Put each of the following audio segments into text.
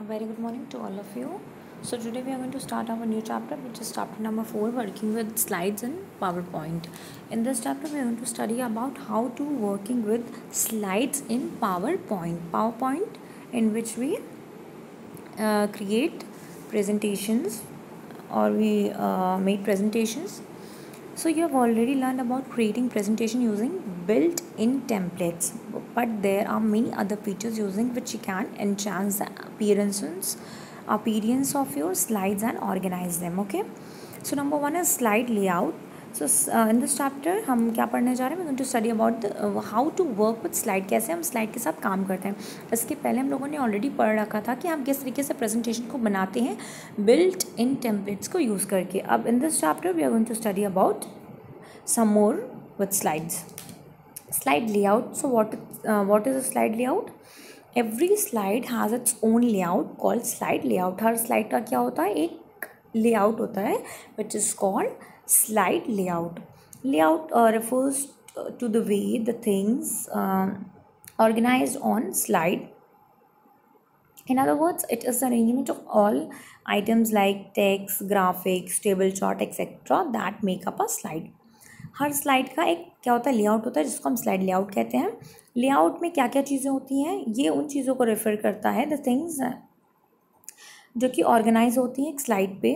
A very good morning to all of you. So today we are going to start our new chapter which is chapter number 4 working with slides in PowerPoint. In this chapter we are going to study about how to working with slides in PowerPoint. PowerPoint in which we uh, create presentations or we uh, make presentations so you have already learned about creating presentation using built-in templates but there are many other features using which you can enhance the appearances appearance of your slides and organize them okay so number one is slide layout so in this chapter हम क्या पढ़ने जा रहे हैं to study about how to work with slide कैसे हम slide के साथ काम करते हैं इसके पहले हम लोगों ने ऑलरेडी पढ़ रखा था कि हम किस तरीके से प्रेजेंटेशन को बनाते हैं बिल्ट इन टेम्पलेट्स को यूज़ करके अब in this chapter we are going to study about some more with slides slide layout so what uh, what is a slide layout every slide has its own layout called slide layout हर slide ka kya होता है layout होता hai, which is called slide layout layout uh, refers to the way the things uh, organized on slide in other words it is arrangement of all items like text graphics table chart etc that make up a slide हर slide का एक क्या होता है layout होता है जिसको हम स्लाइड लेआउट कहते हैं लेआउट में क्या क्या चीज़ें होती हैं ये उन चीज़ों को रेफर करता है द थिंग्स जो कि ऑर्गेनाइज होती हैं एक स्लाइड पे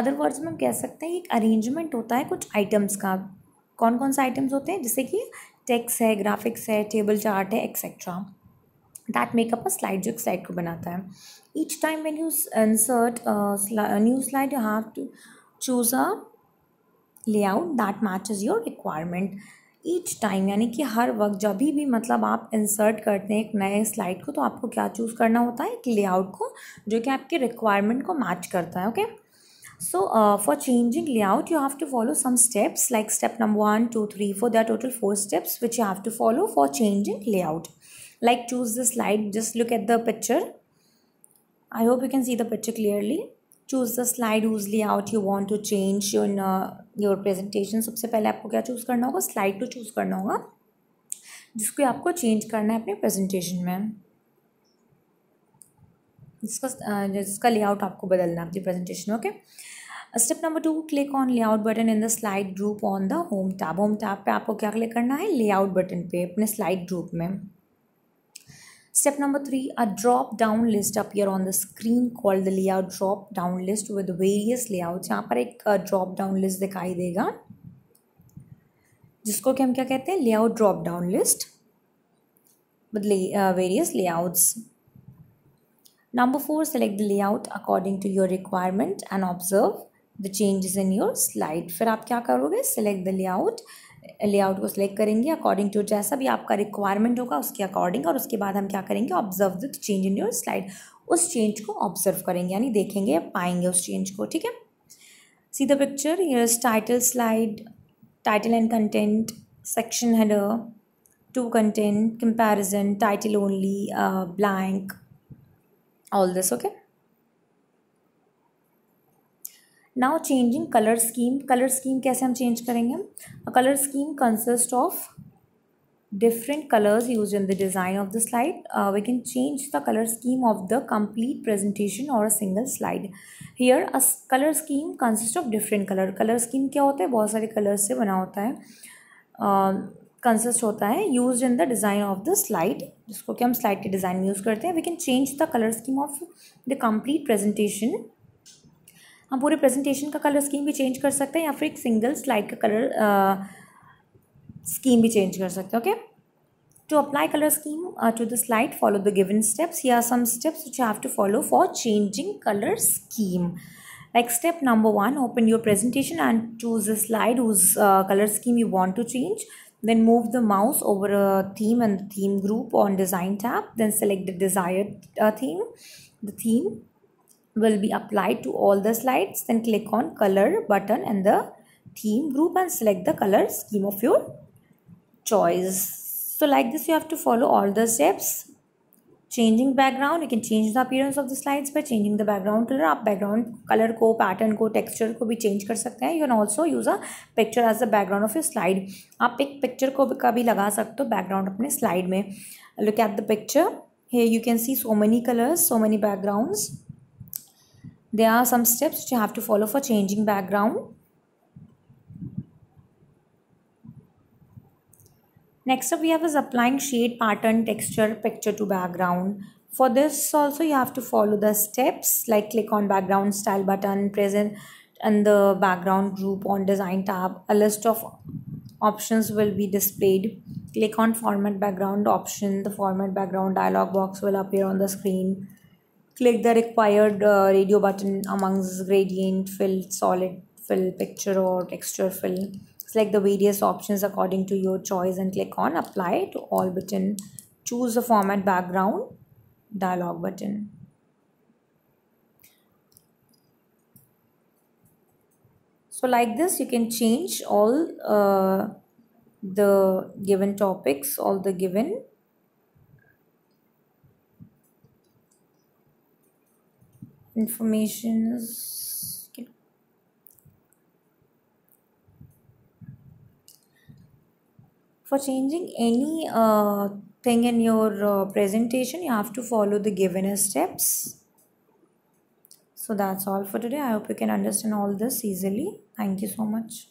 अदर वर्ड्स में हम कह सकते हैं एक अरेंजमेंट होता है कुछ आइटम्स का कौन कौन से आइटम्स होते हैं जैसे कि टेक्स है ग्राफिक्स है टेबल चार्ट है etcetera that make up a slide जो एक स्लाइड को बनाता है each time when you insert new slide you have to choose a layout that matches your requirement each time यानी कि हर वक्त जब भी मतलब आप इंसर्ट करते हैं एक नए स्लाइड को तो आपको क्या चूज़ करना होता है एक लेआउट को जो कि आपके रिक्वायरमेंट को मैच करता है okay so for changing layout you have to follow some steps like step number one two three four there total four steps which you have to follow for changing layout like choose the slide just look at the picture I hope you can see the picture clearly choose the slide usually out you want to change your your presentation सबसे पहले आपको क्या choose करना होगा slide to choose करना होगा जिसको आपको चेंज करना है अपने प्रेजेंटेशन में जिसका uh, जिसका लेआउट आपको बदलना है अपनी presentation okay step number two click on layout button in the slide group on the home tab home tab पे आपको क्या क्लिक करना है लेआउट बटन पे अपने स्लाइड ग्रुप में Step number three, a drop-down list appear on the screen called the layout drop-down list with various layouts. यहाँ पर एक drop-down list दिखाई देगा जिसको कि हम क्या कहते हैं layout drop down list various layouts Number four, select the layout according to your requirement and observe the changes in your slide. फिर आप क्या करोगे Select the layout लेआउट को सिलेक्ट करेंगे अकॉर्डिंग टू जैसा भी आपका रिक्वायरमेंट होगा उसके अकॉर्डिंग और उसके बाद हम क्या करेंगे observe the change in your slide उस चेंज को ऑब्जर्व करेंगे यानी देखेंगे पाएंगे उस चेंज को ठीक है see the picture yes title slide title and content section header two content comparison title only blank all this okay now changing colour scheme colour scheme कैसे हम चेंज करेंगे colour scheme consist of different colours use in the design of the slide we can change the colour scheme of the complete presentation और a single slide here a colour scheme consist of different colour colour scheme क्या होता है बहुत सारे colours से बना होता है कंसिस्ट um, होता है use in the design of the slide जिसको कि हम स्लाइड के डिज़ाइन यूज़ करते हैं we can change the colour scheme of the complete presentation हम पूरे प्रेजेंटेशन का कलर स्कीम भी चेंज कर सकते हैं या फिर एक सिंगल कलर स्कीम भी चेंज कर सकते हैं okay okay? To apply color scheme to the slide, follow the given steps. Here are some steps which you have to follow for changing color scheme. Like step number one, open your presentation and choose the slide whose uh, color scheme you want to change. Then move the mouse over a theme and theme group on design tab. Then select the desired uh, theme, the theme. will be applied to all the slides then click on color button and the theme group and select the color scheme of your choice so like this you have to follow all the steps changing background you can change the appearance of the slides by changing the background color आप background color ko pattern ko texture ko bhi change kar sakte hain you can also use a picture as the background of your slide aap एक picture ko का भी लगा सकते हो background apne slide mein look at the picture here you can see so many colors so many backgrounds there are some steps which you have to follow for changing background. Next up we have is applying shade, pattern, texture, picture to background. For this also you have to follow the steps like click on background style button, present in the background group on design tab. A list of options will be displayed. Click on format background option. The format background dialog box will appear on the screen click the required uh, radio button amongst gradient fill solid fill picture or texture fill select the various options according to your choice and click on apply to all button choose the format background dialog button so like this you can change all uh, the given topics all the given informations for changing any uh, thing in your uh, presentation you have to follow the given steps so that's all for today i hope you can understand all this easily thank you so much